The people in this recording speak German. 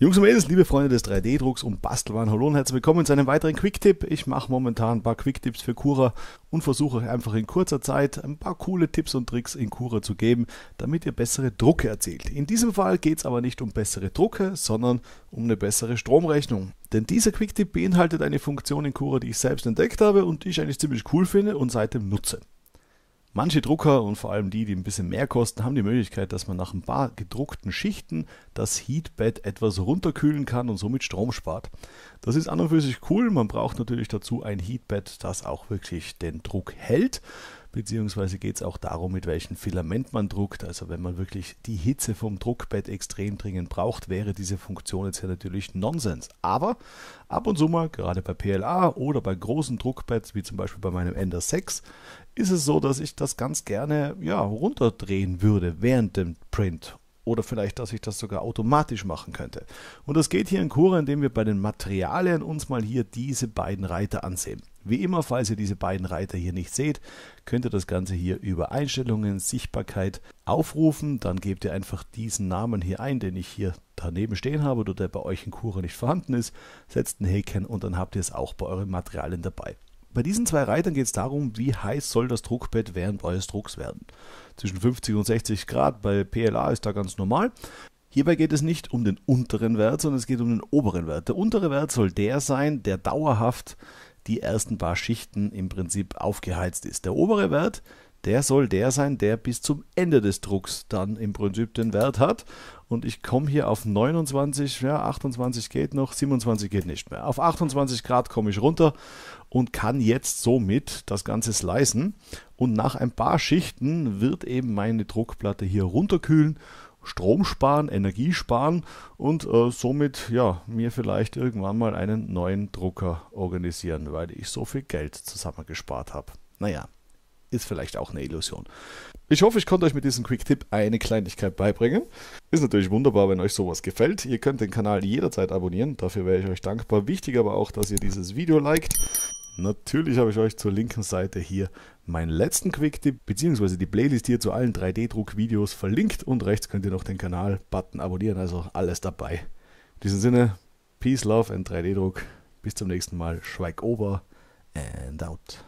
Jungs und Mädels, liebe Freunde des 3D-Drucks und Bastelwaren, hallo und herzlich willkommen zu einem weiteren Quick-Tipp. Ich mache momentan ein paar Quick-Tipps für Cura und versuche einfach in kurzer Zeit ein paar coole Tipps und Tricks in Cura zu geben, damit ihr bessere Drucke erzielt. In diesem Fall geht es aber nicht um bessere Drucke, sondern um eine bessere Stromrechnung. Denn dieser Quick-Tipp beinhaltet eine Funktion in Cura, die ich selbst entdeckt habe und die ich eigentlich ziemlich cool finde und seitdem nutze. Manche Drucker und vor allem die, die ein bisschen mehr kosten, haben die Möglichkeit, dass man nach ein paar gedruckten Schichten das Heatbed etwas runterkühlen kann und somit Strom spart. Das ist an und für sich cool. Man braucht natürlich dazu ein Heatbed, das auch wirklich den Druck hält beziehungsweise geht es auch darum, mit welchem Filament man druckt. Also wenn man wirklich die Hitze vom Druckbett extrem dringend braucht, wäre diese Funktion jetzt ja natürlich Nonsens. Aber ab und zu mal, gerade bei PLA oder bei großen Druckpads, wie zum Beispiel bei meinem Ender 6, ist es so, dass ich das ganz gerne ja, runterdrehen würde während dem Print oder vielleicht, dass ich das sogar automatisch machen könnte. Und das geht hier in Kura, indem wir bei den Materialien uns mal hier diese beiden Reiter ansehen. Wie immer, falls ihr diese beiden Reiter hier nicht seht, könnt ihr das Ganze hier über Einstellungen, Sichtbarkeit aufrufen. Dann gebt ihr einfach diesen Namen hier ein, den ich hier daneben stehen habe oder der bei euch in Kura nicht vorhanden ist. Setzt einen Haken und dann habt ihr es auch bei euren Materialien dabei. Bei diesen zwei Reitern geht es darum, wie heiß soll das Druckbett während eures Drucks werden. Zwischen 50 und 60 Grad bei PLA ist da ganz normal. Hierbei geht es nicht um den unteren Wert, sondern es geht um den oberen Wert. Der untere Wert soll der sein, der dauerhaft die ersten paar Schichten im Prinzip aufgeheizt ist. Der obere Wert der soll der sein, der bis zum Ende des Drucks dann im Prinzip den Wert hat. Und ich komme hier auf 29, ja, 28 geht noch, 27 geht nicht mehr. Auf 28 Grad komme ich runter und kann jetzt somit das Ganze slicen. Und nach ein paar Schichten wird eben meine Druckplatte hier runterkühlen Strom sparen, Energie sparen und äh, somit ja mir vielleicht irgendwann mal einen neuen Drucker organisieren, weil ich so viel Geld zusammengespart habe. Naja, ist vielleicht auch eine Illusion. Ich hoffe, ich konnte euch mit diesem Quick-Tipp eine Kleinigkeit beibringen. Ist natürlich wunderbar, wenn euch sowas gefällt. Ihr könnt den Kanal jederzeit abonnieren, dafür wäre ich euch dankbar. Wichtig aber auch, dass ihr dieses Video liked. Natürlich habe ich euch zur linken Seite hier meinen letzten Quick-Tipp bzw. die Playlist hier zu allen 3D-Druck-Videos verlinkt und rechts könnt ihr noch den Kanal-Button abonnieren, also alles dabei. In diesem Sinne, Peace, Love and 3D-Druck. Bis zum nächsten Mal. Schweig over and out.